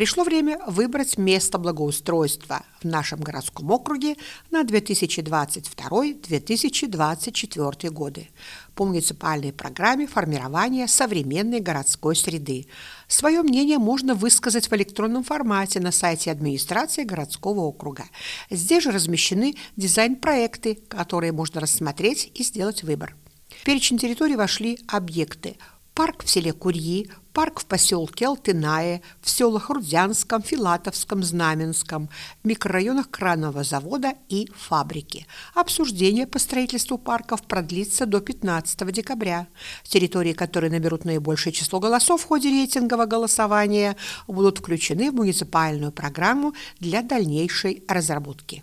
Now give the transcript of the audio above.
Пришло время выбрать место благоустройства в нашем городском округе на 2022-2024 годы по муниципальной программе формирования современной городской среды. Свое мнение можно высказать в электронном формате на сайте администрации городского округа. Здесь же размещены дизайн-проекты, которые можно рассмотреть и сделать выбор. В перечень территорий вошли объекты – Парк в селе Курьи, парк в поселке Алтынае, в селах Рудзянском, Филатовском, Знаменском, в микрорайонах Кранового завода и фабрики. Обсуждение по строительству парков продлится до 15 декабря. Территории, которые наберут наибольшее число голосов в ходе рейтингового голосования, будут включены в муниципальную программу для дальнейшей разработки.